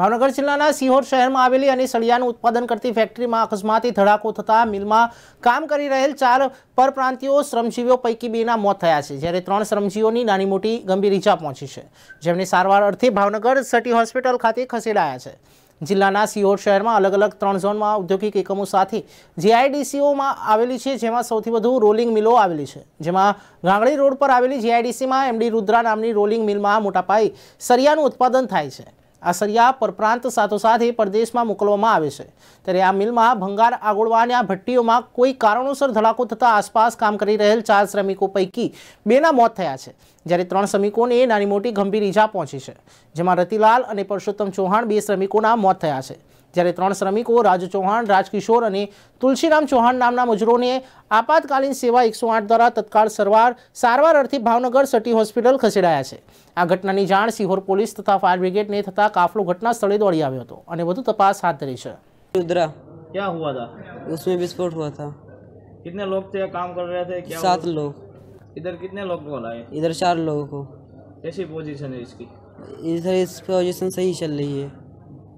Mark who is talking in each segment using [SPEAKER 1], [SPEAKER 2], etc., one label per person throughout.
[SPEAKER 1] ભાવનગર જિલ્લાના સિહોર શહેરમાં આવેલી અને સળિયાનું ઉત્પાદન કરતી ફેક્ટરીમાં અકસ્માતી ધડાકો થતા મિલમાં કામ કરી રહેલ ચાર પરપ્રાંતિયો શ્રમજીવીઓ પૈકી બેના મોત થયા છે જ્યારે ત્રણ શ્રમજીવીઓની નાની મોટી ગંભીર ઇજા પહોંચી છે જેમની સારવાર અર્થે ભાવનગર સિટી હોસ્પિટલ ખાતે ખસેડાયા છે જિલ્લાના સિહોર શહેરમાં અલગ અલગ ત્રણ ઝોનમાં ઔદ્યોગિક એકમો સાથે જીઆઈડીસીઓમાં આવેલી છે જેમાં સૌથી વધુ રોલિંગ મિલો આવેલી છે જેમાં ગાંગડી રોડ પર આવેલી જીઆઈડીસીમાં એમડી રુદ્રા નામની રોલિંગ મિલમાં મોટા પાયે સરિયાનું ઉત્પાદન થાય છે આ સરિયા પરપ્રાંત સાથોસાથ એ પરદેશમાં મોકલવામાં આવે છે ત્યારે આ મિલમાં ભંગાર આગોળવા આ ભટ્ટીઓમાં કોઈ કારણોસર ધડાકો થતાં આસપાસ કામ કરી રહેલ ચાર શ્રમિકો પૈકી બેના મોત થયા છે જ્યારે ત્રણ શ્રમિકોને નાની મોટી ગંભીર ઈજા પહોંચી છે જેમાં રતિલાલ અને પરસોત્તમ ચૌહાણ બે શ્રમિકોના મોત થયા છે ત્યારે 3 શ્રમિકો રાજચોહન રાજकिशोर અને તુલસીરામ ચૌહાણ નામના મુજરોને આપતકાલીન સેવા 108 દ્વારા તત્કાળ સરવાર સારવાર અર્થી ભાવનગર સટી હોસ્પિટલ ખસેડાયા છે આ ઘટનાની જાણ 시હોર પોલીસ તથા ફાયર બ્રિગેડને થતા કાફલો ઘટના સ્થળે દોડી આવ્યો હતો અને વધુ તપાસ હાથ ધરી છે શું થયું હતું उसमे બિસ્કટ ہوا تھا
[SPEAKER 2] કેટલા લોક સે કામ કર રહ્યા تھے કે સાત લોક इधर કેટલા લોક બોલાયે
[SPEAKER 3] इधर ચાર લોકોને
[SPEAKER 2] કેવી પોઝિશન હે ઇસકી
[SPEAKER 3] इधर ઇસ પોઝિશન સહી ચલ રહી હે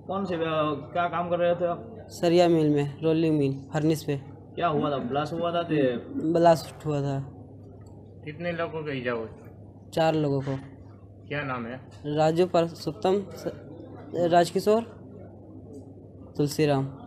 [SPEAKER 2] कौन से क्या काम कर रहे थे आप
[SPEAKER 3] सरिया मिल में रोलिंग मिल फर्निस पे
[SPEAKER 2] क्या हुआ था ब्लास्ट हुआ था थे?
[SPEAKER 3] ब्लास्ट हुआ था
[SPEAKER 2] कितने लोगों को इजा हुई
[SPEAKER 3] चार लोगों को क्या नाम है राजू पर सुप्तम राजकिशोर तुलसीराम